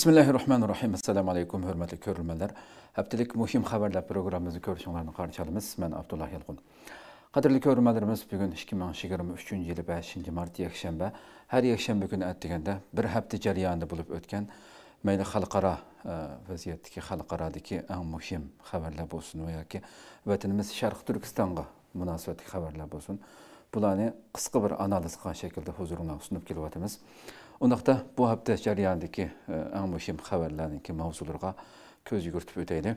bismillahi rohmanir rohim assalomu alaykum hurmatli ko'rilmalar haftalik muhim xabarlar programmamizni ko'rishinglarni qarshi olamiz man abdulloh yalqin qadrli ko'rilmalarimiz bugun ikki ming yigirma uchinchi yili beshinchi mart yakshanba har yakshanba kuni aytganda bir hafta jarayonida bo'lib o'tgan mayli xalqaro e, vaziyatdagi xalqarodagi eng muhim xabarlar bo'lsin yoki vatanimiz sharq turkistonga munosabatli xabarlar bo'lsin bularni qisqa bir analiz qilgan shaklda huzuringizga sunib kelyapmiz Ondaqda bu hafta jarayandakı ən mühim xəbərlərinki mövzularına көз жүгіртіп өтейлі.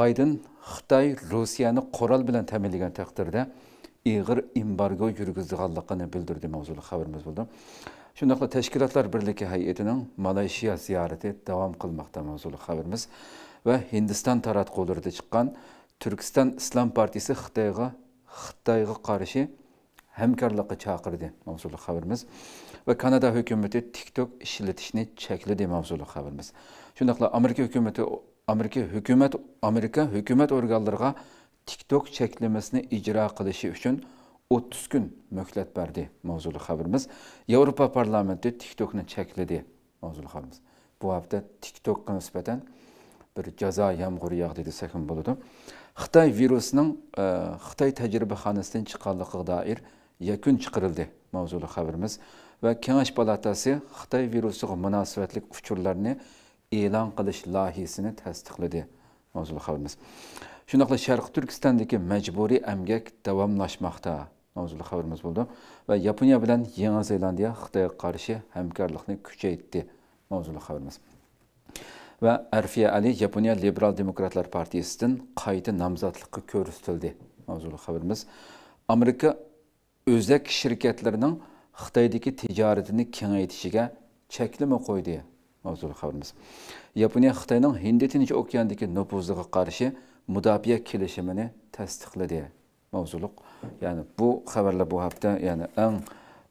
Байден Қытай Русияны қорал білен тәмелеген тәқтірді иғыр имбарго жүргіздіғалдықыны білдірді мәузулы қабірміз болды. Шындақлы Тәшкілатлар Бірлікі Хайетінің Малайшия зияреті давам қылмақта мәузулы қабірміз вә Hindistan тарат қолырды шыққан Түркістан Ислам партиясы Қытайға Қытайға қаршы хәмкарлыққа чақырды мәузулы қабірміз ve Kanada hükümeti TikTok işletişini çəkli deyə mövzulu xəbərimiz. Şundaqla Amerika hükümeti Amerika hökumət Amerika hükümet organlarına TikTok çəkilməsini icra qilishi üçün 30 gün möhlət bərdi mövzulu xəbərimiz. Avropa parlamenti TikTok'nu çəkildi mövzulu xəbərimiz. Bu hafta TikTok'a nisbətən bir cəza yağmuru yağdı desək boladı. Xitay virusunun e, Xitay təcrübə xanasından çıxanlıqı dair yakun chiqarildi mavzuli xabarimiz və Kengaş Palatası Xitay virusuğa münasibətlik fikirlərini elan qilish layihəsini təsdiqlədi. Mövzulu xəbərimiz. Şunaqla Şərq Türkistandakı məcburi əmgək davamlaşmaqda. Mövzulu xəbərimiz oldu və Yaponiya bilan Yeni Zelandiya Xitaya qarşı həmkarlığını gücləyitdi. Mövzulu xəbərimiz. Və Ərfiyə Əli Yaponiya Liberal Demokratlar Partiyasından qayta namizadlıqqa görüstüldü. Mövzulu xəbərimiz. Amerika özək şirkətlərinin xitoydagi tijoratini kengaytishiga cheklama qo'ydi mavzuli xabarimiz yaponiya xitoyning hindi tinch okeanidagi nupuziga qarshi mudofaa kelishimini tasdiqladi mavzuliq ya'ni bu haberle bu hafta ya'ni eng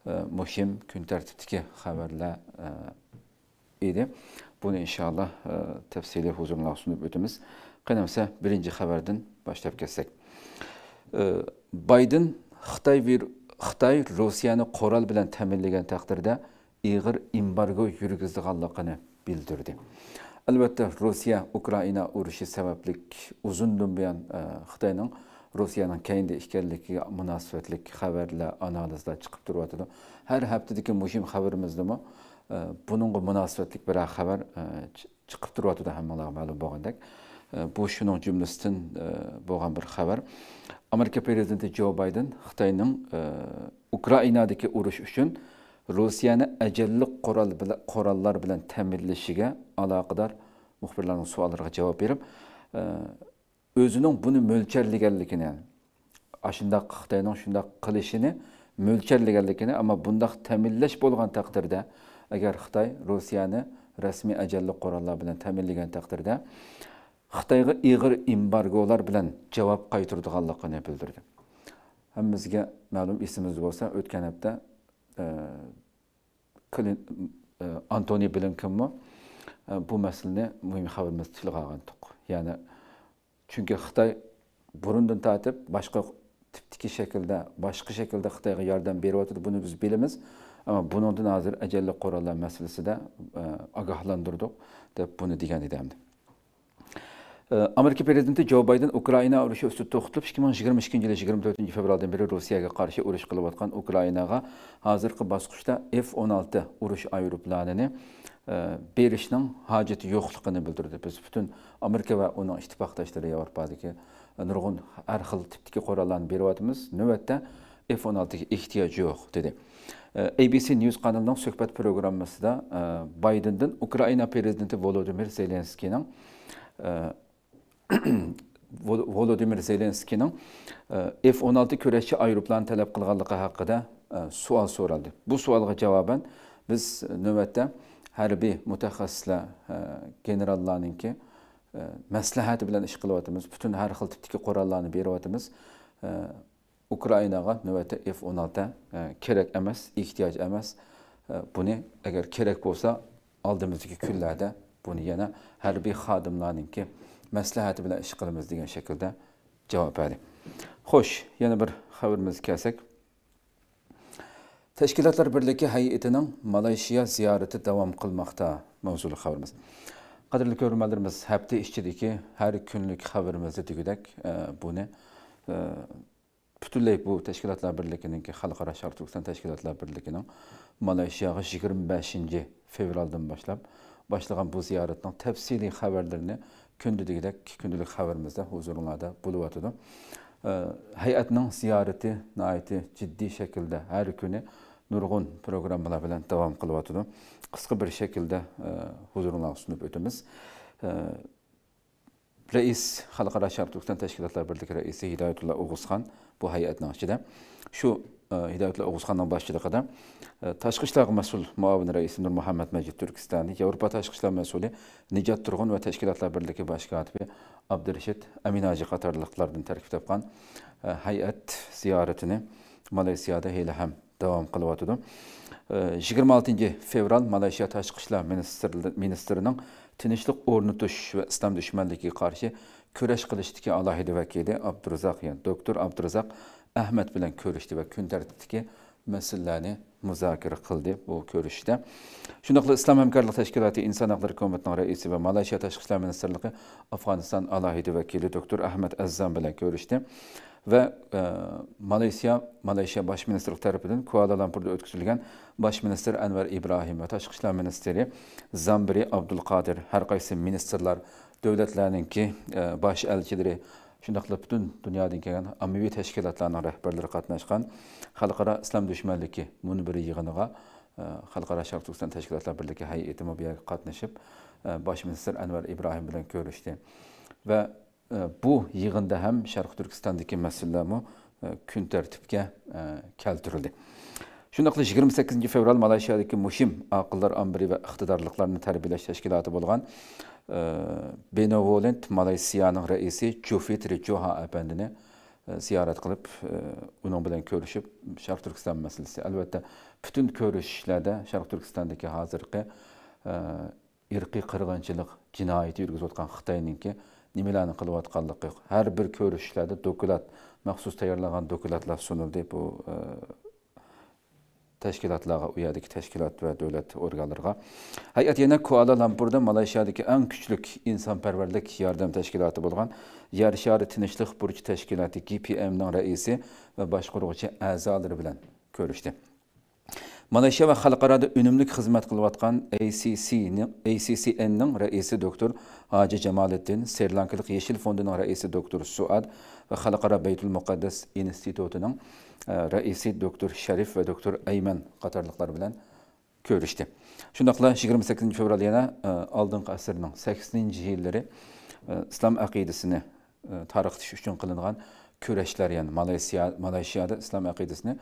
e, muhim kun tartibidagi xabarlar e, edi buni inshaalloh e, tafsiliy sunup sunib o'tamiz qani bo'lsa birinchi xabardan boshlab ketsak bayden xitoy xitoy rossiyani qurol bilan ta'minlagan taqdirda og'ir embargo yurgizganligini bildirdi albatta rossiya ukraina urushi sababli uzundan buyon e, xitoyning rossiyaning keyingi ekanligiga munosabatlik xabarlar analizlar chiqib turyotidi har haftadagi muhim xabarimizdami e, buningga munosabatlik bir xabar e, chiqib turyotidi hammalarga ma'lum bo'lgandek bu shuning jumlasidan bo'lgan bir xabar Amerika prezidenti Jo Байден Xitoyning e, Ukrainadagi urush uchun Rossiyani ajalli qurol qurollar bilan ta'minlashiga aloqador muxbirlarning savollariga javob berib, e, o'zining buni mo'lcharlaganligini, shundaq Xitoyning қылышыны qilishini mo'lcharlaganligini, ammo bundaq ta'minlash bo'lgan taqdirda agar Xitoy Rossiyani rasmiy ajalli qurollar bilan ta'minlagan xitoyga ig'ir embargolar bilan javob qaytirdiganligini bildirdi hammamizga ma'lum esimizda bo'lsa o'tgan hafta e, e, antoni Blinkenmi e, bu masalani muhim xabarimiz tilga olgandik ya'ni chunki xitoy burundan tortib boshqa tipdiki shaklda boshqa shaklda xitoyga yordam beryapti, buni biz bilamiz ammo bundan hozir meselesi de e, agahlandırdık. deb buni degan edim Ee, Amerika prezidenti Joe Biden Ukraina urushi ustida to'xtalib, 2022 yil 24 fevraldan beri Rossiyaga qarshi urush qilib o'tgan Ukrainaga hozirgi bosqichda F-16 urush aeroplanini e, berishning hojati yo'qligini bildirdi. Biz bütün Amerika ve va uning ittifoqdoshlari ki nurg'un har xil tipdagi qurollarni beryapmiz. Navbatda F-16 ga ehtiyoj yo'q dedi. E, ABC News kanalının söhbət proqrammasında e, Biden'dan Ukrayna prezidenti Volodymyr Zelenskiynin Volodymyr zelenskiyning e, f 16 olti ayrıplan aeroplan talab qilganligi e, sual savol bu savolga javoban biz navbatda harbiy mutaxassislar e, generallarninki maslahati bilan ish qilyapmiz butun har xil tipdagi qurollarni beryapmiz ukrainaga navbatda f o'n olti kerak emas ehtiyoj emas buni agar kerak bo'lsa oldimizdagi kunlarda buni yana harbiy ki, maslahati bilan ish qilamiz degan shaklda javob berdi xo'sh yana bir xabarimizga kelsak tashkilotlar birligi hay'atining malayziya ziyorati davom qilmoqda mavzuli xabarimiz qadrli ko'rmanlarimiz hafta ichidagi har kunlik xabarimizni degudak e, buni e, butunlay bu tashkilotlar birliginiki xalqaro sharq turkiston tashkilotlar birligining malayziyaga yigirma beshinchi fevraldan boshlab başlagan bu ziyaretning tafsiliy xabarlarini kundidagidek haberimizde xabarimizda huzuringlarda bo'lyotidi ee, hay'atning ziyareti, nihoyatda ciddi şekilde her kuni nurg'un programmalar bilan devam qilyotidi qisqa bir shaklda e, huzuringlarga sunib o'tamiz ee, rais xalqaro sharq turkiston tashkilotlar birligi raisi hidoyatullo o'g'izxon bu hay'atning ichida Şu Э, hidoyatilla o'g'uzxonning boshchiligida э, tashqi ishlar mas'ul muavin raisi nur muhammad majid turkistoniy yevropa tashqi ishlar mas'uli nijat turg'un va tashkilotlar birligi bosh kotibi abdurashid aminaji qatorliqlardan tarkib topgan e, hay'at ziyoratini malayziyada hali ham davom qilyotdi e, yigirma oltinchi fevral malayziya tashqi ishlar ministrining tinchlik o'rnatish va islom dushmanligiga qarshi kurash qilishdagi alohida vakili abdurazzoq ya'ni doktor abdurazzoq Ahmet bilen körüşdi ve ki meselelerini müzakirə kıldı bu görüşdə. Şundaqla İslam Həmkarlıq teşkilatı İnsan Hüquqları Komitəsinin rəisi ve Malayziya teşkilatı İşlər Nazirliyi Afğanistan əlahidi doktor Ahmet Əzzam bilen görüşdü ve e, Malayziya Malayziya Baş Ministrliyi tərəfindən Kuala Lumpurda ötküzülən Baş Ministr İbrahim ve Təşqi ministeri Zambri Zambiri Abdulqadir hər ministerler ministrlər ki e, baş əlçiləri Şundaqla bütün dünyadan gələn ammivi təşkilatların rəhbərləri qatnaşqan xalqara İslam düşmənliyi münbiri yığınına e, xalqara Şərq Türkistan təşkilatlar birliyi heyəti məbiyyə qatnaşıb e, baş ministr Ənvər İbrahim ilə görüşdü. Və e, bu yığında həm Şərq Türkistandakı məsələlər gün tərtibə keltirildi. Şundaqla 28 fevral Malayşiyadakı Mushim Aqıllar Ambiri və İqtidarlıqlarını Tərbiyələş Təşkilatı bolğan benevolent malaysiyaning raisi jufitri joha apandini e, ziyorat qilib e, uning bilan ko'rishib sharq turkiston masalasi albatta butun ko'rishishlarda sharq turkistondagi hozirgi e, irqiy qirg'inchilik jinoyati yurgizayotgan xitoyninki nimalarni qilayotganligi her bir ko'rishishlarda dokulat maxsus tayarlanan dokulatlar sunuldu bu təşkilatlara üyədik, e təşkilat və dövlət orqanlarına. Heyət yenə Kuala Lumpurda Malayşiyadakı ən küçlük insanpərvərlik yardım təşkilatı olan Yer Şarı Tinçlik Burcu Təşkilatı GPM-nin rəisi və başqurğucu əzaları ilə görüşdü. Malayşiya və xalqarada ünümlük xizmət qılıb atqan ACCN-nin rəisi doktor Hacı Cəmaləddin, Serlankılıq Yeşil Fondunun rəisi doktor Suad və Xalqara Beytül Müqəddəs İnstitutunun raisi doktor sharif va doktor ayman qatorliqlar bilan ko'rishdi shundoqla 28 sakkizinchi fevral yana e, oldingi asrning sakkizinchi yillari e, islom aqidasini e, tarqitish uchun qilingan kurashlar ya'ni malaysiya malayshiyada islom aqidasini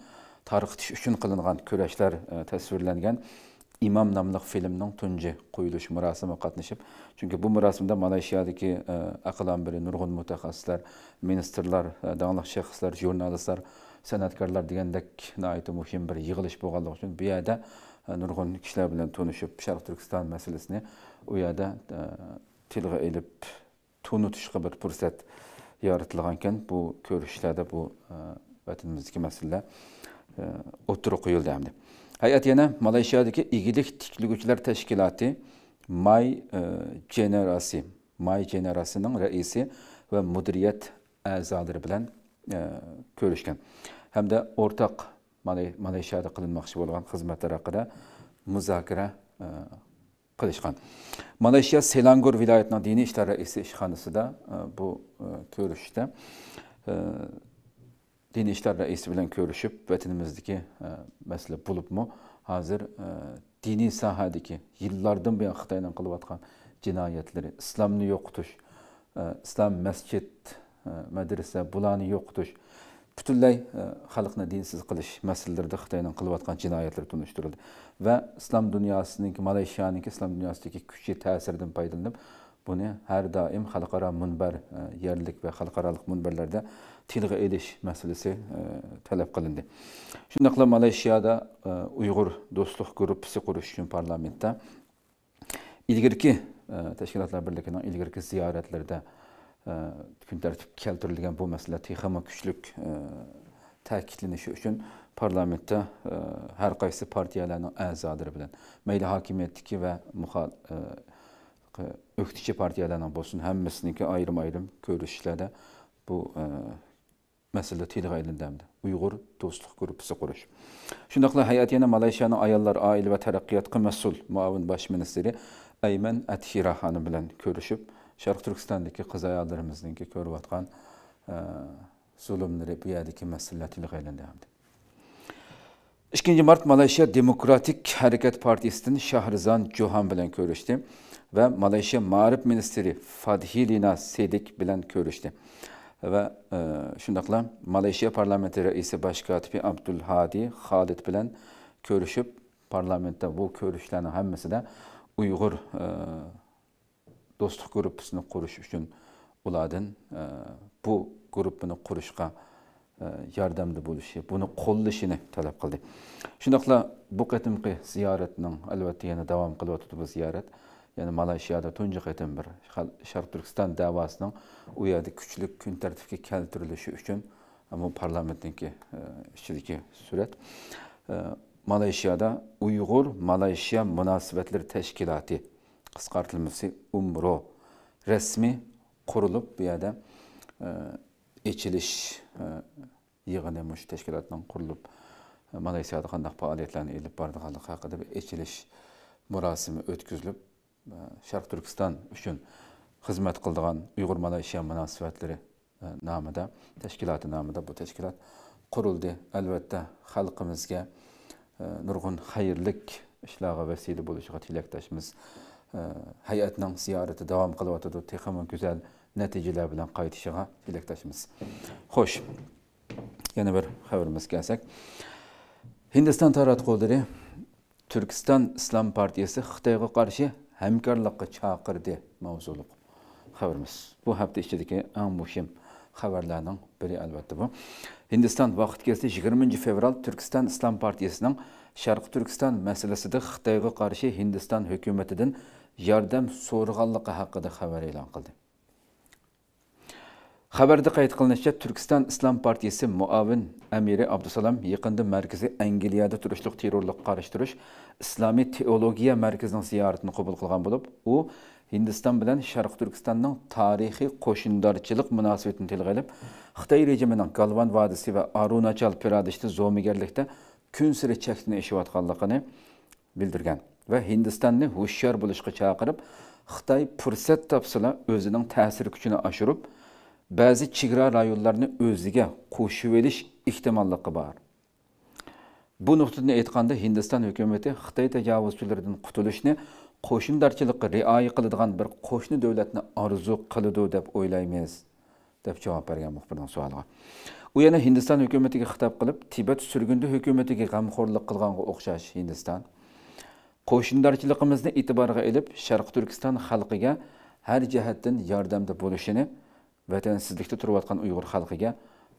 tarqitish uchun qilingan kurashlar tasvirlangan imom nomli filmning tunji qo'yilish marosimi qatnashib chunki bu marosimda malayshiyadagi aql ambiri nurg'un mutaxassislar ministrlar dongli shaxslar jurnalistlar san'atkorlar degandek nihoyatda muhim bir yig'ilish bo'lganligi uchun bu yerda e, nurg'un kishilar bilan tanishib sharq turkiston masalasini u yerda e, tilga ilib tunutishga bir fursat yaratilgan ekan bu ko'rishishlarda bu e, vatanimizdagi masala o'tirib qo'yildi hamda hay'at yana malayshiyadagi igilik tikliguchilar tashkiloti may generasi may generasining raisi va mudiriyat a'zolari bilan E, ko'rishgan hamda o'rtaq malayshiyada qilinmoqchi bo'lgan xizmatlar haqida muzokara e, qilishgan malaysiya selangur viloyatining diniy ishlar raisi ishxonasida e, bu ko'rishda diniy ishlar raisi bilan ko'rishib vatanimizdagi masala bo'libmi hozir diniy sohadagi yillardan buyon xitoydan qilayotgan jinoyatlari islomni yo'qotish islom masjid E, madrasa bularni yo'qotish butunlay e, xalqni dinsiz qilish masalalarida xitoyning qilayotgan jinoyatlari tunishtirildi va islom dunyosiniki malayshiyaniki islom dunyosidagi kuchli ta'siridan foydalanib buni har doim xalqaro munbar e, yerlik va xalqaro munbarlarda tilga ilish masalasi talab qilindi shundoq qilib malayziyada uyg'ur do'stlik gruppasi qurish uchun parlamentda ilgirki tashkilotlar birligining ilgirki ziyoratlarida gün tərtib gəldirilən bu məsələ texama küçlük e, təkidlənişi üçün parlamentdə ə, e, hər qaysı partiyaların əzaları bilən məyli hakimiyyətdəki və müxal e, öktiki partiyaların olsun, həmməsininki ayrım-ayrım görüşlərdə bu ə, məsələ tilq elindəmdir. Uyğur Dostluq Qrupusu quruş. Şundaqla Həyatiyyənə Malaysiyanın Ayəllər Ailə və Tərəqqiyyat Məsul Muavin Baş Ministri Əymən Əthira xanım bilən görüşüb sharq turkistondagi qiz ayollarimizniki ko'rayotgan e, zulmlari bu yerdagi masalalar tilga aylandi hamdi ikkinchi mart malayziya demokratik harakat partiyasidan shahrizon jo'han bilan ko'rishdi va malayziya ma'rif ministri fadhilina sedik bilen ko'rishdi ve shundoqla e, malayziya parlamenti raisi bosh kotibi abdulhadi xolid bilan ko'rishib parlamentda bu ko'rishlarni hammasida uyg'ur e, do'stlik kuruş qurish uchun ulardan e, bu gruppani qurishga e, yordamda bo'lishi buni qo'llashini talab qildi shundoqla bu qatimqi ziyaretinin albatta yana davom qilyotdi bu ziyaret. ya'ni malayshiyada tunji qatim bir sharq turkiston davosining u yerda kuchli kun tartibga keltirilishi uchun e, bu parlamentniki süret. E, malayshiyada uyg'ur malayshiya Münasibetleri tashkiloti qisqartirilmasi umro rasmi qurilib bu yerda ichilish e, e, yig'ini shu tashkilotdan qurilib e, malayziyada qandaq faoliyatlarni ilib boradiganligi haqida bir ichilish murosimi o'tkazilib sharq turkiston uchun xizmat qildigan uyg'ur malayziya munosabatlari nomida tashkiloti nomida bu tashkilot qurildi albatta xalqimizga nurg'un xayrlik ishlarga vasila bo'lishiga tilakdoshmiz Ee, hay'atning ziyorati davom qilyotidi texama go'zal natijalar bilan qaytishiga tilakdoshmiz xo'sh yana bir haberimiz kelsak Hindistan tarat qo'ldiri Türkistan İslam Partisi, xitoyga karşı hamkorlikqa chaqirdi mavzuli Haberimiz bu hafta ichidagi en muhim haberlerden biri albatta bu hindiston vaqtgasi yigirmanchi fevral turkiston islom partiyasining sharqi turkiston masalasida xitoyga karşı Hindistan hukumatidan yardım so'raganligi haqida xabar e'lon qildi xabarda qayd qilinishicha turkiston islom partiyasi muavin amiri abdusalom yaqinda markaziy angliyada turishliq terrorlikqa qarshi turish islomiy teologiya markazining ziyoratini qabul qilgan bo'lib u hindiston bilan sharq turkistonning tarixiy qo'shindorchilik munosabatini tilga olib xitoy rejimining galvan vadisi va arunachal piradishni zo'migarlikda kun siri chakni ishayotganligini bildirgan va hindistonni hushyor bo'lishga chaqirib xitoy fursat topsala o'zining ta'sir kuchini oshirib ba'zi chegara rayonlarni o'ziga qo'shib olish ehtimolligi bor bu nuqtani aytganda hindiston hukumati xitoy tajovuzchilaridan qutulishni qo'shindorchilikqa rioya qiladigan bir qo'shni davlatni orzu qiladi deb o'ylaymiz deb javob bergan muxbirning savoliga u yana hindiston hukumatiga xitob qilib tibat surgundi hukumatiga g'amxo'rlik qilganga o'xshash hindiston qo'shindorchiligimizni e'tiborga ilib sharq turkiston xalqiga har jihatdan yordamda bo'lishini vatansizlikda turayotgan uyg'ur xalqiga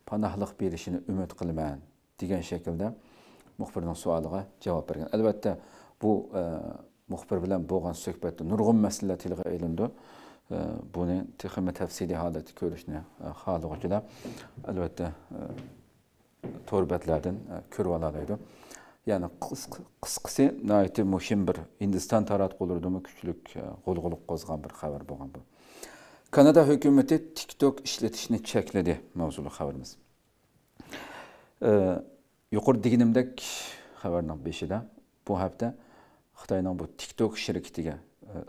panohlik berishini umid qilaman degan shaklda muxbirning savoliga javob bergan albatta bu e, muxbir bilan bo'lgan suhbatda nurg'un masalalar tilga ilindi e, buni texmi tafsiliy holatda ko'rishni e, xohlaguvchilar albatta e, to'rbatlardan e, ko'rib olalaydi яғни қысқысы өте бір индистан тарат қолырдымы күчлік қолғылық қозған бір хабар болған бұл канада hükümeti tiktok ishlatishni chekladi mavzuli xabarimiz e, yuqori deganimdek xabarni beshida bu hafta xitoyning bu tiktok shirkitiga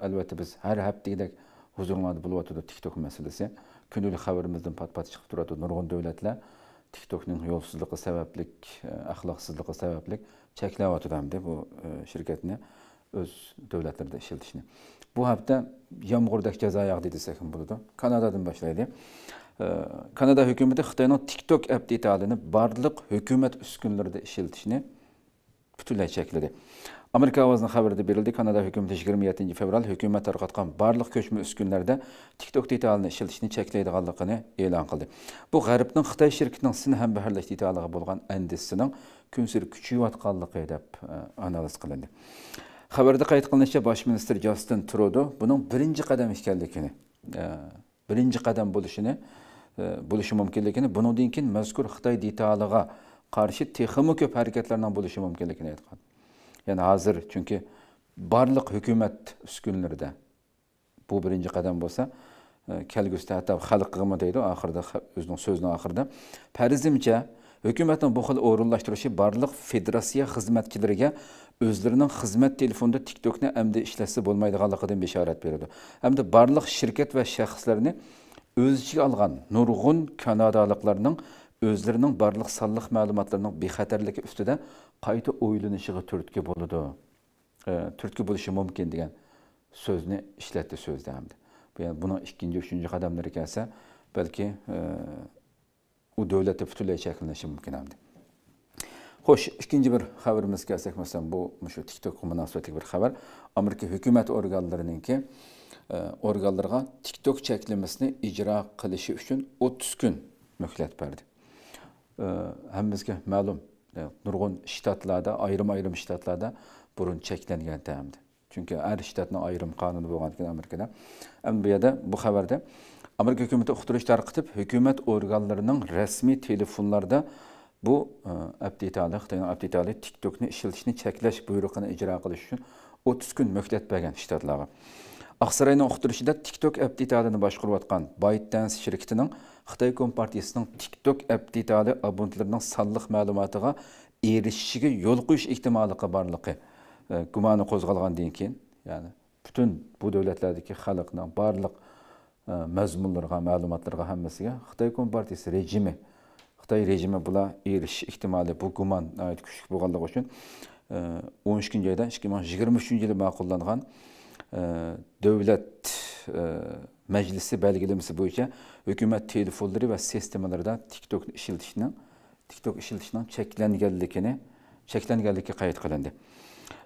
albatta e, biz har haftagidek huzuringlarda bo'lyotgandi tiktok masalasi kundalik xabarimizdan pat pat chiqib turadi nurg'un davlatlar tiktokning yo'lsizligi sabablik e, axloqsizligi sababli cheklayotgan deb bu e, shirkatni o'z davlatlarida ishlatishni bu hafta yomg'irdak jazo yog'di desak ham bo'ladi kanadadan boshlaydi e, kanada hukumati xitoyning tiktok app detalini barliq hukumat uskunlarida ishlatishni butunlay chekladi Amerika avazına xəbərdə berildi. Kanada hükümeti 27 fevral hökumət tarqatqan barlıq köçmə üskünlerde TikTok detalını işlətişini çəkləyidiganlığını elan qıldı. Bu Qərbnin Xitay şirkətinin sin həm bəhərləş detalığı bolğan əndisinin künsür küçüyətqanlığı deyə analiz qılındı. Xəbərdə qeyd qılınışca baş ministr Justin Trudeau bunun birinci qədəm ikənligini, e, birinci qədəm buluşunu, e, buluşu mümkünligini, bunundan keyin məzkur Xitay detalığına qarşı texmi köp hərəkətlərlə buluşu mümkünligini aytdı. ya'ni hozir chunki barliq hukumat uskunlarida bu birinchi qadam bo'lsa e, kelgusida hatta xalq qilma deydi ahırda, o'zining sözünün oxirida Perizimce hukumatning bu xil o'rinlashtirishi barliq federatsiya xizmatchilariga o'zlarining xizmat telefonida tiktokni endi ishlatsa bir işaret beradi hamda de barlık va ve o'z ichiga olgan nurg'un kanadaliklarning o'zlarining sallık malumatlarının bir bexatarligi ustida qayta o'ylanishiga turtki bo'ladi e, turtki bo'lishi mumkin degan so'zni ishlatdi so'zda hamda ya'ni buni ikkinchi uchinchi qadamlari kelsa balki e, u davlatda butunlay shakllanishi mumkin hamda xo'sh ikkinchi bir xabarimizga kelsak masalan bu shu tiktok munosabatli bir xabar amerika hukumat organlariningki e, organlarga tiktok cheklamasini ijro qilishi uchun o'ttiz kun muhlat berdi hammamizga ma'lum E, nurg'un ştatlarda, ayrim ayrim shtatlarda burun cheklangan Çünkü her ştatın shtatni kanunu qonuni bo'lganligidan amerikada endi bu yerda bu xabarda amerika hukumati uqtirish tarqitib hukumat organlarining rasmiy telefonlarida bu e, abditalı, xitoyning abditali tiktokni ishlatishni cheklash buyrug'ini ijro qilish uchun o'ttiz kun muhlat bergan shtatlarga Ақсарайның ұқтырышыда TikTok әптейтадыны башқұрватқан ByteDance шіріктінің Қытай Компартиясының TikTok әптейтады абонтларының саллық мәліматыға ерішшіге yol құйш ихтималықы барлықы күмәні қозғалған дейін кейін, яны бүтін бұл дәулетлердегі қалықынан барлық мәзмұнларға, мәліматларға һәммәсіге Қытай Компартиясы режимі, Қытай режимі бұла еріш ихтималы бұл күмән күшік болғандығы үшін 13 айда 2023 жылы мақұлданған Devlet dövlət e, məclisi bu işe? hökumət telefonları və sistemalarda TikTok işlətişinin TikTok çekilen işlətişinin çəklənganlığını çəklənganlığı qeyd qılındı.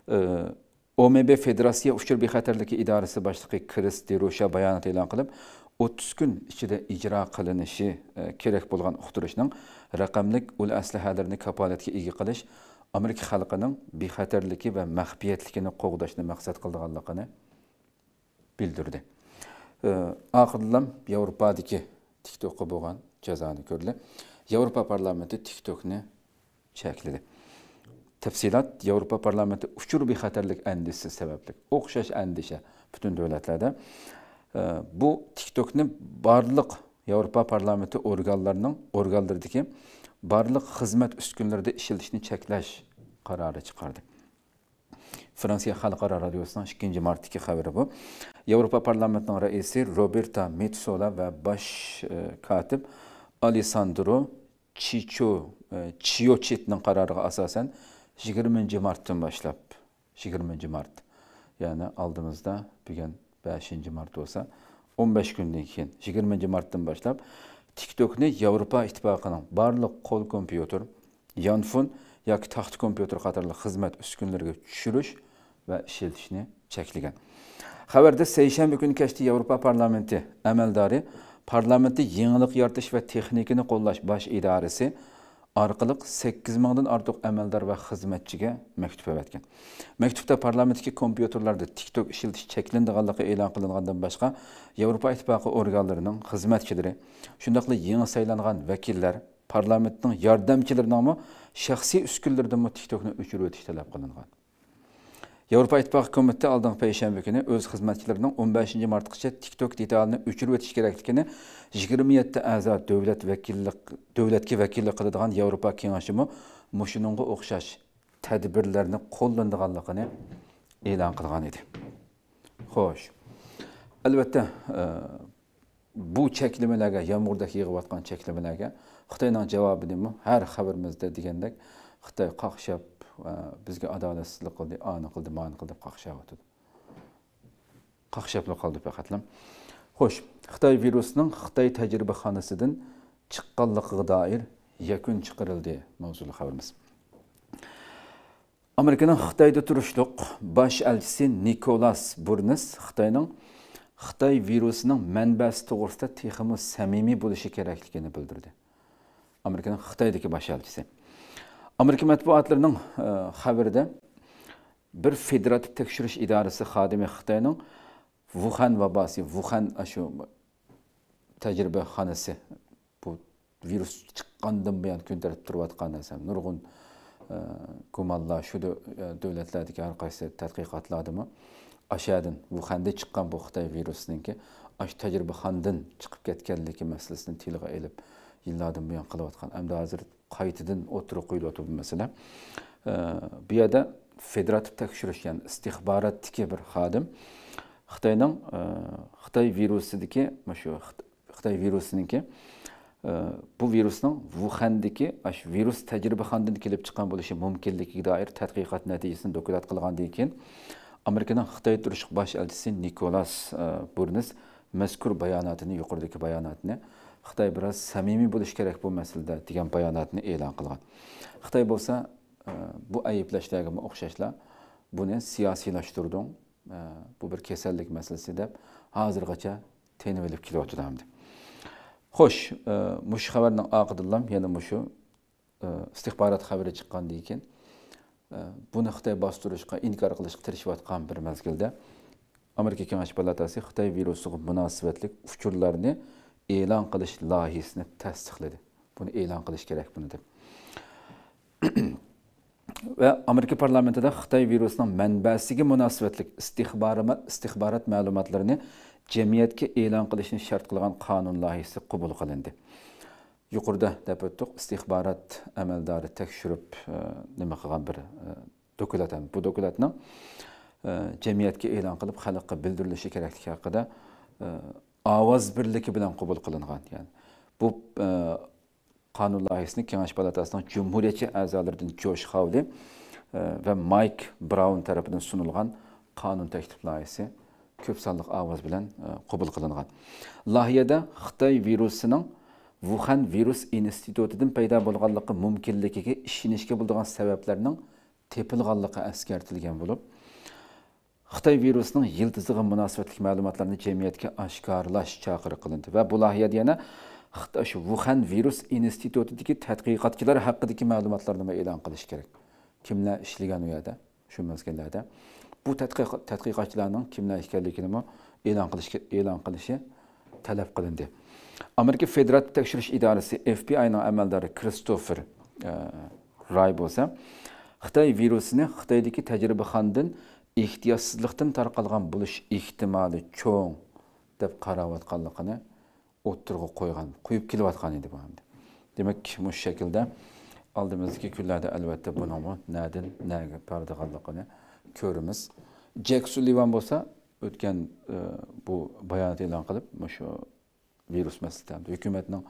Ee, OMB Federasiya Uçur bir Bexəterlik İdarəsi başlığı Kris Deruşa bayanat ilan qılıb 30 gün içinde icra qılınışı e, kerak bolğan uqturuşning rakamlık ul əsləhələrini kapolatga ega qilish Amerika xalqining bexatarligi va maxfiyatligini qo'g'dashni maqsad qilganligini bildirdi oxirlam yevropadagi tiktokka bo'lgan jazoni ko'rdi yevropa parlamenti tiktokni chekladi tafsilot yevropa parlamenti uchur bexatarlik andishasi sababli o'xshash andisha butun davlatlarda bu tiktokni barliq yevropa parlamenti organlarining organlaridagi barliq xizmat uskunlarida ishlatishni cheklash qarori chiqardi fransiya xalqaro radiosining ikkinchi martdagi xabari bu Avrupa Parlamentosunun reisi Roberta Metsola ve baş e, katip Alessandro Chicho e, Chiochet'nin kararına asasen 20 mart'tan başlayıp 20 mart yani aldığımızda bugün 5 mart olsa 15 gündən keyin 20 martdan başlab TikTokni Yevropa ittifoqining barliq qo'l kompyuter, ya yoki taht kompyuter qatorli hizmet uskunalariga çürüş ve ishlatishni cheklagan. Xəbərdə seyşənbə günü keçdiyi Avrupa Parlamenti əməldarı parlamentdə yenilik yaratish ve texnikini qollash baş idaresi, orqali 8 mingdan ortiq amaldor ve xizmatchiga mektup yo'latgan Mektupta parlamentdagi kompyuterlarda tiktok ishlatish cheklanadiganligi e'lon qilingandan boshqa yevropa ittifoqi organlarining xizmatchilari shundoqla yangi saylangan vakillar parlamentning yordamchilarinimi shaxsiy uskunlaridami tiktokni o'chirib o'tish talab qilingan yevropa ittifoqi komiteti oldingi payshanba kuni o'z xizmatchilarining 15 beshinchi martgacha tiktok detalini o'chirib ötüş kerakligini 27 a'zo davlat vakillik davlatga vakillik qiladigan yevropa kengashimi mushuningga o'xshash tadbirlarni qo'llanadiganligini e'lon qilgan edi xo'sh albatta e, bu cheklamalarga yomg'irdek yig'iyotgan cheklamalarga xitoyning javobi nima har xabarimizda degandek xitoy qoqshab bizga adolatsizlik qildi ani qildi mani qildi deb qaqshayotdi qaqshab qoldi faqatlam xo'sh xitoy virusining xitoy tajribaxonasidan chiqqanligiga doir yakun chiqarildi mavzuli xabarimiz amerikaning xitoyda turishliq bosh elchisi nikolas burnis xitoyning xitoy virusining manbasi to'g'risida texmi samimiy bo'lishi kerakligini bildirdi amerikaning xitoydagi bosh elchisi amerika matbuotlarining e, xabarida bir federativ tekshirish idorasi xodimi xitoyning Wuhan vabosi Wuhan shu xonasi bu virus chiqqandan buyon ko'ntarib turayotgan narsa nurg'un e, gumonlar shu e, davlatlardagi har qaysi tadqiqotlardami ashadan vuhanda chiqqan bu xitoy virusiniki shu xondan chiqib ketganligi masalasini tilga ilib yillardan buyon qilayotgan hamda hozir qaytadan o'tirib qo'yilyotib masala bu yerda federativ tekshirishgan yani istixborotniki bir xodim xitoyning e, xitoy virusidagi mana shu xitoy virusiniki e, bu virusning vuxandagi shu virus tajribaxondan kelib chiqqan bo'lishi mumkinligiga doir tadqiqot natijasini dokument qilgandan keyin amerikaning xitoy turishiq bosh elchisi nikolas e, burnis mazkur bayonotini yuqoridagi bayonotni xitoy biroz samimiy bo'lishi kerak bu masalada degan bayonotni e'lon qilgan xitoy bo'lsa e, bu ayblashlarga o'xshashlar buni siyosiylashtirding e, bu bir kasallik masalasi deb hozirgacha tenvilib kelyotgandi xo'sh e, mush xabarning oqidilam yana mushu istixborot xabari chiqqandan keyin buni xitoy bostirishga inkor qilishga tirishayotgan bir mazgilda amerika kengash palatasi xitoy virusiga munosabatli uchurlarni e'lon qilish loyihasini tasdiqladi Bunu e'lon qilish gerek buni deb Ve amerika parlamentida xitoy virusining manbasiga munosabatli istixborot ma'lumotlarini jamiyatga e'lon qilishni shart qilgan qonun loyihasi qabul qilindi yuqorida deb istihbarat istixborot amaldori tekshirib nima qilgan bir e, dokulat bu dokulatni jamiyatga e, e'lon qilib xalqqa bildirilishi kerakligi haqida e, ovoz birligi bilan qabul qilingan ya'ni bu e, qonun loyihasini kengash palatasining jumhuriyatchi a'zolaridan josh havli e, va mayk braun tarafidan sunilgan qonun taklif loyihasi ko'p sonliq ovoz bilan e, qabul qilingan lohiyada xitoy virusining wuhan virus institutidan paydo bo'lganligi mumkinligiga ishonishga bo'ladigan sabablarning tepilganligi eskartilgan bo'lib xitoy virusining yildiziga munosabatli ma'lumotlarni jamiyatga oshkorlash chaqiri qilindi va bu layihada yana xitoy wuhan virus institutidagi tadqiqotchilar haqidagi nima e'lon qilish kerak kimlar ishlagan u yerda shu mezgillarda bu tadqiqotchilarning kimlar ekanligini e'lon qilish e'lon qilishi talab qilindi amerika federal tekshirish idorasi fbining amaldori kristofer e, ray bo'lsa xitoy virusini xitoydagi tajribaxondan ehtiyotsizlikdan tarqalgan bo'lish ehtimoli cho'ng deb qarayotganligini o'ttirg'a qo'ygan qo'yib kelayotgan edi bu hamda demak bu shaklda oldimizdagi kunlarda albatta buni nadin naga pardaganligini ko'ramiz jek sullivan bo'lsa o'tgan e, bu bayonot e'lon qilib shu virus masalasida hukumatning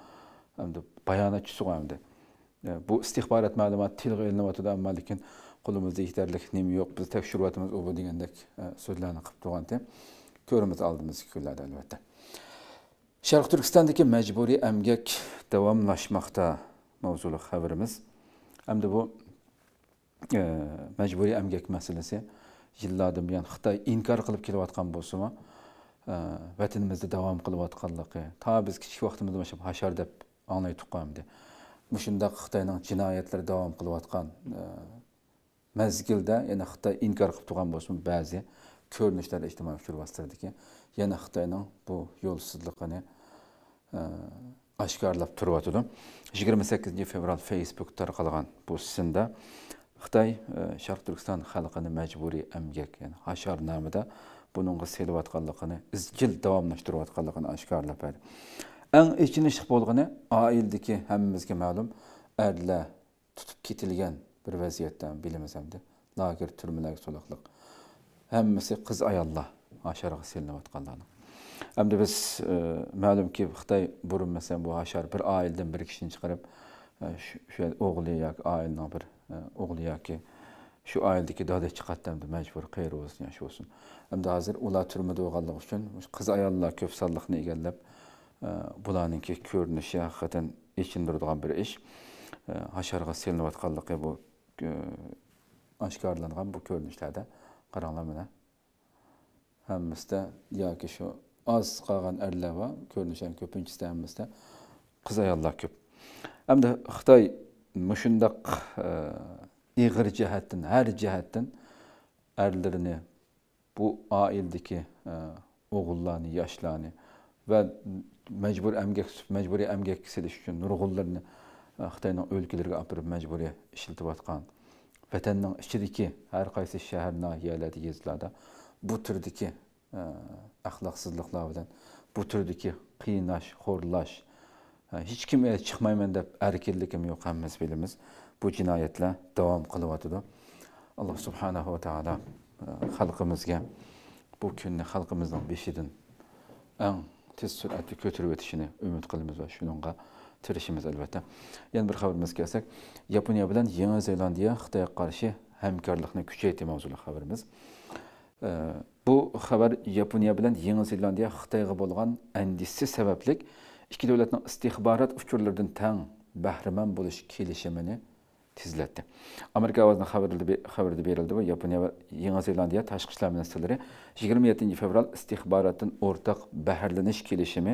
bayonotchisi hamda e, bu istixborot ma'lumot tilg'a ilinayotdi ammo lekin qulumuzda yetərlik nemi yox, biz tək şüruvatımız o bu deyəndək sözlərini qıb durğandı. Görümüz aldığımız günlərdə əlbəttə. Şərq Türkistandakı məcburi əmgək davamlaşmaqda mövzulu xəbərimiz. Həm də bu e, məcburi əmgək məsələsi yıllardan buyan Xitay inkar qılıb kelayotqan bolsunmu? E, vətənimizdə davam qılıyotqanlığı, ta biz kiçik vaxtımızda məşəb haşar deyə anlayıb tuqqandı. Məşində Xitayının cinayətləri davam qılıyotqan e, mazgilda yana xitoy inkor qilib turgan bo'lsa ba'zi ko'rinishlarda ijtimoiy fikr vastiradiki yana xitoyning bu yo'lsizligini oshkorlab e, turyotidi yigirma 28. fevral facebook tarqalgan bu sinda xitoy e, sharq turkiston xalqini majburiy emgek ya'ni hashar nomida buningga selayotganligini izchil davomlashtirayotganligini oshkorlab eng ichinishliq bo'lgani oildagi hammamizga ma'lum erle tutib ketilgan bir bilmesem de lager lagir türmələr hem mesela kız ayallah aşarığı silinib atqanlarını. Hem de biz e, malum ki, Xitay burun mesela bu aşar bir aileden bir çıkarıp e, şu oğlu ya ailenin bir e, oğlu ya ki şu daha da çıxartdım da mecbur kıyır olsun yaşı olsun. Hem de hazır ular türmədə olğanlıq üçün qız ayallar köp sallıqını egəlləb e, bularınki görünüşü haqiqətən içindirdiğan bir iş. Haşarğa e, silinib atqanlıqı bu E, aşkarlanğan bu görünüşlərdə qaranlar mənə həmmisdə yoki shu oz qolgan erlar va ko'rinishdan ko'pinchisida hammasida qiz ayollar ko'p hamda xitoy mushundoq e, ig'ir jihatdan har jihatdan erlarini bu oildagi e, o'g'illarni yoshlarni ve mecbur emgek, mecburi amgak silish uchun nurg'unlarni Xitayning ölkələrə aparıb məcburi işlətib atqan vətənin içindəki hər qaysı şəhər nahiyələri yezilərdə bu türdəki əxlaqsızlıqlar bilan bu türdəki qiynaş, xorlaş heç kimə çıxmayman deyə ərkinlikim yox hamımız bilimiz. Bu cinayətlər davam qılıb atdı. Allah subhanahu va taala xalqimizga bu kunni xalqimizning beshidan ən tez sürətli götürüb etişini ümid qılmız və şununğa tirishimiz albatta yana bir xabarimizga kelsak yaponiya bilan yangi zelandiya xitoyga qarshi hamkorlikni kuchaytirish mavzuli xabarimiz bu xabar yaponiya bilan yangi zelandiya xitoyga bo'lgan andisi sababli ikki davlatning istixborot uchurlaridan tang bahramand bo'lish kelishimini tezlatdi amerika ovozini xabarida berildi bu yaponiya va yangi zelandiya tashqi ishlar ministrlari yigirma yettinchi fevral istixborotdan o'rtaq bahrlanish kelishimi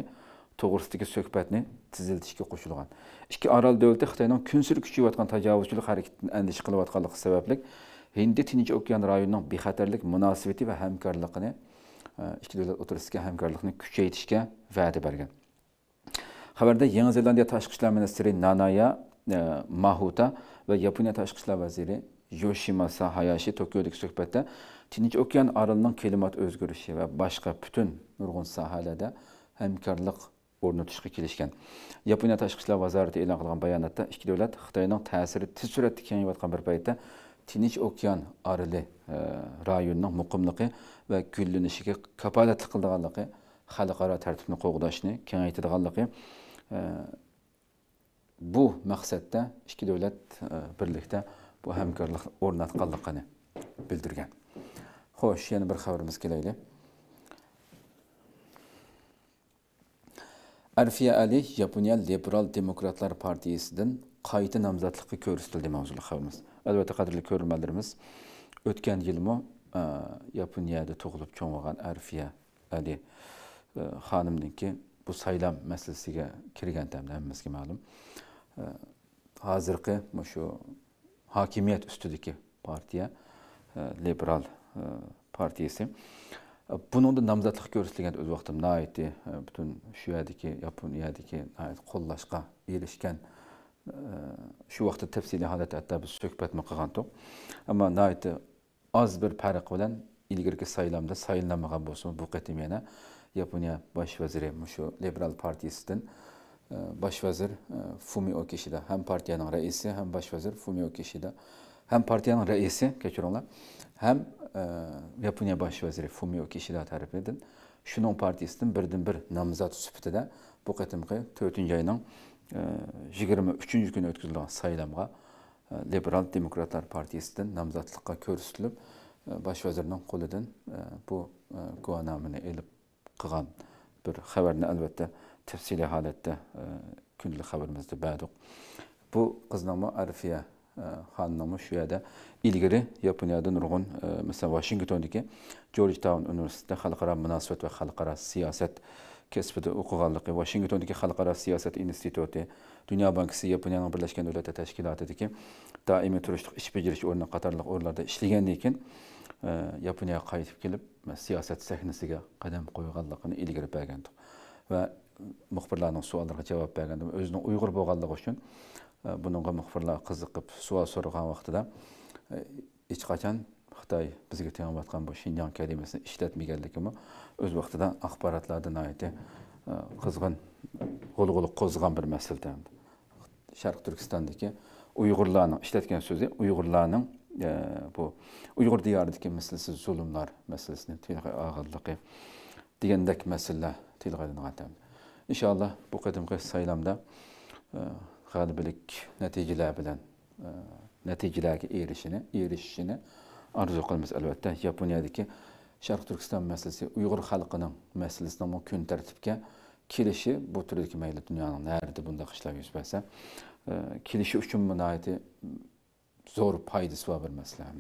to'g'risidagi suhbatni tizilishga qo'shilgan ikki orol davlati xitoyning kunsiri kuchayayotgan tajovuzchilik harakatini andisha qilayotganligi sababli hindi tinch okean rayonining bexatarlik munosabati va hamkorligini e, ikki davlat o'rtasidagi hamkorlikni kuchaytirishga va'da bergan xabarda yangi zelandiya tashqi ishlar ministri nanaya e, mahuta ve yaponiya tashqi vaziri yoshimasa hayashi tokiodagi suhbatda tinch okean orolining klimat o'zgarishi va boshqa butun nurg'un sohalarda hamkorlik tutishga kelishgan yaponiya tashqi ishlar vazirati e'lon qilgan bayonotda ikki davlat xitoyning ta'siri tez suratda kengayotgan bir paytda tinch okean orili e, rayonning muqimligi va gullanishiga kapolatlik qiladiganligi xalqaro tartibni qo'g'dashni kengaytirganligi e, bu maqsadda ikki davlat e, birlikda bu hamkorlik o'rnatganligini bildirgan xo'sh yana bir xabarimiz kelaylik arfiya ali yaponiya liberal demokratlar partiyasidan qayta nomzodlikka ko'rsatildi mavzuli xabarimiz albatta qadrli ko'rmanlarimiz o'tgan yilmi e, yaponiyada tug'ilib cho'ng arfiya ali e, xonimniki bu saylam masalasiga kirgan damda hammamizga ma'lum e, hozirgi shu hokimiyat ustidagi partiya liberal partiyasi Bunun da namzatlyk görsilgen öz wagtymda aýtdy. E, bütün e, şu yerdeki ýerdeki, yerdeki aýt gollaşga erişken şu wagtda tefsili halat hatda biz söhbet maqagandyk. Ama aýtdy az bir farq bilen ilgirki saylamda saylanmagan bolsa bu qatim yana Yaponiya baş vaziri şu Liberal partiyasidan e, baş vazir Fumio Kishida hem partiyanın reisi hem baş vazir Fumio Kishida hem partiyanın reisi keçiringlar һәм e, Yaponiya baş vəziri Fumio Kishida tərəfindən Şunun partiyasının birdən-bir namizat sübütüdə bu qatımqı 4-cü ayının 23-cü e, günü ötküzülən Либерал e, Liberal Demokratlar Partiyasından namizatlıqqa görsülüb baş vəzirinin qoludan bu guvanamını elib бір bir xəbərini əlbəttə təfsili halətdə Bu xannamı э, shu yerda ilgari yaponiyada nurg'un э, masalan vashingtondagi George Town universitetida xalqaro munosabat va xalqaro siyosat kasbida o'qiganligi vashingtondagi xalqaro siyosat instituti dunyo bankisi yaponiyaning birlashgan davlatlar tashkilotidagi doimiy turishliq ish bajarish o'rni qatorli o'rinlarda ishlagandan keyin э, yaponiyaga qaytib kelib siyosat sahnasiga qadam qo'yganligini ilgari bergandik va muxbirlarning savollariga javob berganda Özünün uyg'ur bo'lganligi uchun Э, bunga muxbirlar qiziqib savol so'ragan vaqtida e, hech qachon xitoy bizga tegayotgan bu shinjon kalimasini ishlatmaganligimi o'z vaqtida axborotlarda nihoyatda e, qizg'in g'ulg'ula qo'zg'an bir masala sharq turkistondagi uyg'urlarning ishlatgan so'zi uyg'urlarning e, bu uyg'ur diyoridagi mislsiz zulmlar masalasini tilga og'irligi degandak masalalar tilga ilingan inshaalloh bu qadimgi saylamda qalbilik natijalar bilan e, natijalarga erishini erishishini orzu qilamiz albatta yaponiyadagi sharq turkiston masalasi uyg'ur xalqining masalasini kun tartibga kelishi bu turdagi mayli dunyoning narida bunday ishlar yuz bersa e, kelishi uchun nihoyatda zo'r foydasi bor bir masala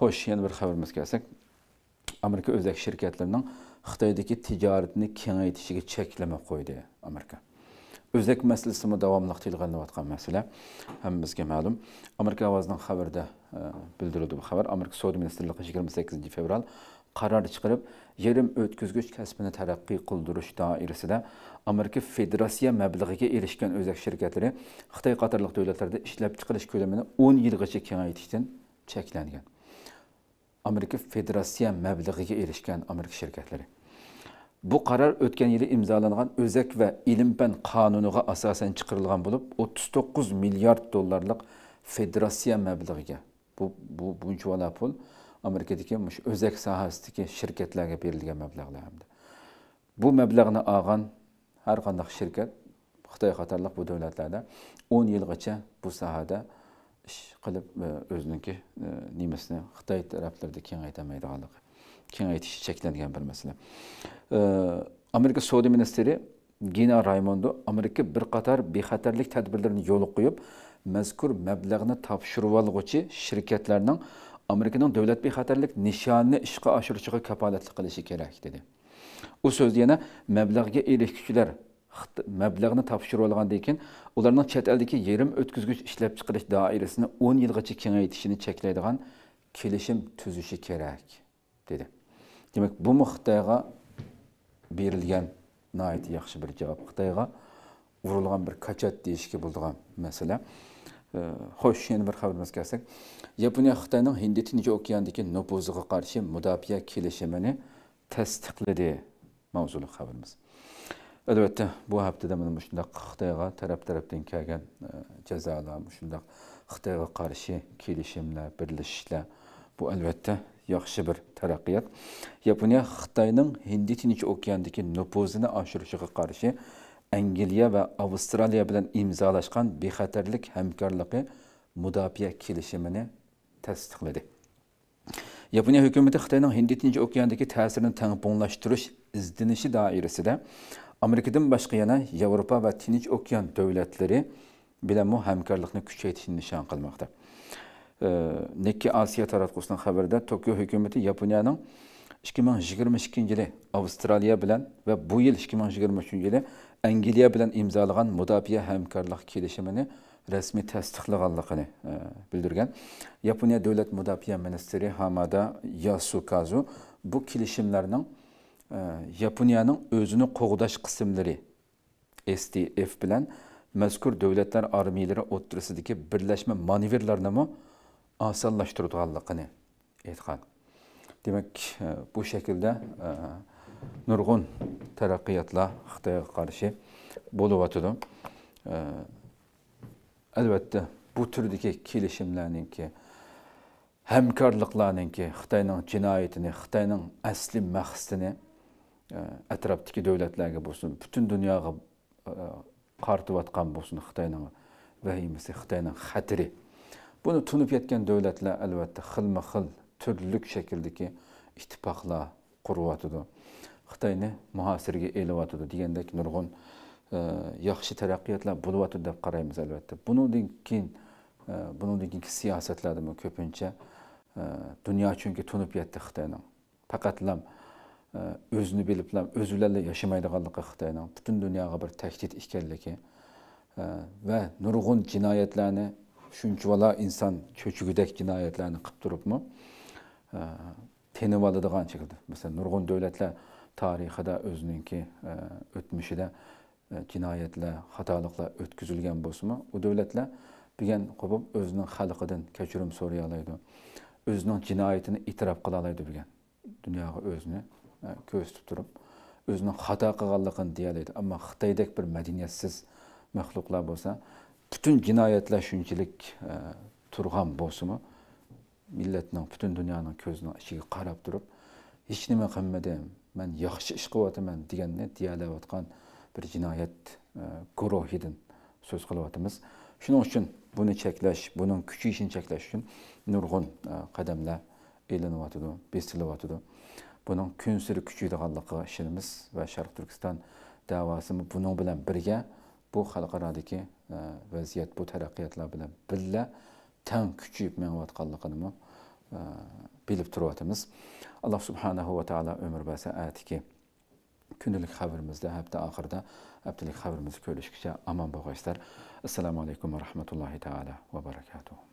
xo'sh yana bir xabarimizga kelsak amerika o'zak shirkatlarining xitoydagi tijoratni kengaytishiga cheklama qo'ydi amerika Özək məsələsi mə davamlılıq ilğələnib atqan məsələ hamımızga məlum. Amerika avazının xəbərdə e, bildirildi bu xəbər. Amerika Səhiyyə Nazirliyi 28 fevral qərar çıxarıb yerim ötküzgüç kəsbini tərəqqi qıldırış dairəsində Amerika Federasiya məbləğinə erişkən özək şirkətləri Xitay qatarlıq dövlətlərdə işləb çıxarış köləmini 10 ilgəcə kengaytishdən çəkləngan. Amerika Federasiya məbləğinə erişkən Amerika şirkətləri Bu qarar ötən il imzalanğan özək və ilim-fən qanunuğa əsasən çıxarılğan olub 39 milyard dollarlıq federasiya məbləğinə. Bu bu bunçuvala pul Amerikadakı məş özək sahəsindəki şirkətlərə verilən məbləğlərdir. Bu məbləğni alğan hər qandaq şirkət Xitay qatarlıq bu dövlətlərdə 10 ilgacha bu sahədə iş qilib özününki e, e, niməsini Xitay tərəflərdə kengaytmaydiganlıq kengaytilishi cheklangan bir masala ee, amerika savdo ministri gina raymondo amerika bir qator bexatarlik tadbirlarini yo'l qo'yib mazkur mablag'ni topshirib olg'uchi shirkatlarning amerikaning davlat bexatarlik nishonini ishga oshirishiga kapolatlik qilishi kerak dedi u so'zni yana mablag'ga erishguchilar mablag'ni topshirib olgandan keyin ularning chet eldagi yerim o'tkazgich ishlab chiqarish yıl o'n yilgacha kengaytirishini cheklaydigan kelishim tuzishi kerak dedi demak bumi xitoyga berilgan nihoyat yaxshi bir javob xitoyga urilgan bir kachat deyishga bo'ladigan masala xo'sh yana bir xabarimizga kelsak yaponiya xitoyning hindi tinch okeanidagi nupuziga qarshi mudofaa kelishimini tasdiqladi mavzuli xabarimiz albatta bu haftada mana shundoq xitoyga taraf tarafdan kelgan e, jazolar shundoq xitoyga qarshi kelishimlar birlashishlar bu albatta Yaxşı bir taraqqiyot yaponiya xitoyning hindiy tinch okeanidagi nupuzini oshirishiga qarshi angliya va avstraliya bilan imzolashgan bexatarlik hamkorligi mudofaa kelishimini tasdiqladi yaponiya hukumati xitoyning hindiy tinch okeanidagi ta'sirini izdinişi izdinishi doirasida amerikadan boshqa yana yevropa va tinch okean davlatlari bilan hamkorlikni kuchaytishni nishon qilmoqda ee, Nekki Asiya taratqusidan xabarda Tokio hukumati Yaponiyaning 2022 yili Avustralya bilen ve bu yil 2023 yili Angliya bilen imzolagan mudofaa hamkorlik kelishimini resmi tasdiqlaganligini e, bildirgan Japonya davlat mudofaa ministri hamada yasukazu bu kelishimlarning e, özünü o'zini qo'g'dash S.T.F bilen bilan mazkur davlatlar armiyalari o'ttirisidagi birlashma manevralarnimi osonlashtiradiganligini aytgan demak e, bu shaklda e, nurg'un taraqqiyotlar xitoyga qarshi bo'lyotidi e, albatta bu turdagi kelishimlarninki hamkorliklarninki xitoyning jinoyatini xitoyning asli maqsadini atrofdagi davlatlarga bo'lsin butun dunyoga qartiyotgan bo'lsin xitoyning vahimasi xitoyning xatiri buni tunib yetgan davlatlar albatta xilma xil turlik shakldagi ittifoqlar quryotidi xitoyni muhosirga elyotidi degandek nurg'un e, yaxshi taraqqiyotlar bo'lyotidi deb qaraymiz albatta bunidan keyin e, bundan keyingi siyosatlarda ko'pincha e, dunyo chunki tunib yetdi xitoyni faqatlam o'zini bilib o'zi bilan yashamaydiganligi xitoyni butun dunyoga bir tahdid ekanligi va nurg'un jinoyatlarni shunchavala inson cho'chigudek jinoyatlarni qilib turibmi tenib oladigan shekilda masalan nurg'un davlatlar tarixida o'zininki o'tmishida jinoyatlar xatoliklar o'tkazilgan bo'lsinmi u davlatlar bilgan qilib o'zining xalqidan kechirim so'ray oladi o'zining jinoyatini e'tirof qila oladi bilgan dunyoga o'zini ko'rsatib turib o'zining xato qilganligini deya oladi ammo xitoydek bir madaniyatsiz maxluqlar bo'lsa butun jinoyatlar shunchalik e, turgan bo'lsimi millatning butun dunyoning ko'zini ichiga qarab turib hech nima qilmadim man yaxshi ish qilyapman deganni deyalayotgan bir jinoyat e, guruhidan so'z qilyapmiz shuning uchun buni cheklash buning kuchayishini cheklash uchun nurg'un e, qadamlar elinyotidi besilyotidi buning kun sari kuchaydiganligiga ishonamiz va sharq turkiston davosi buning bilan birga bu xalqarodagi vaziyat bu taraqqiyotlar bilan birga tan kuchayib minayotganligini bilib turyapmiz alloh subhanahu va taolo umr basa atiki kunlik xabarimizda hafta oxirida haftalik xabarimizni ko'rishgacha omon bo'lg'aysizlar assalomu alaykum va rahmatullohi taala va barakatuh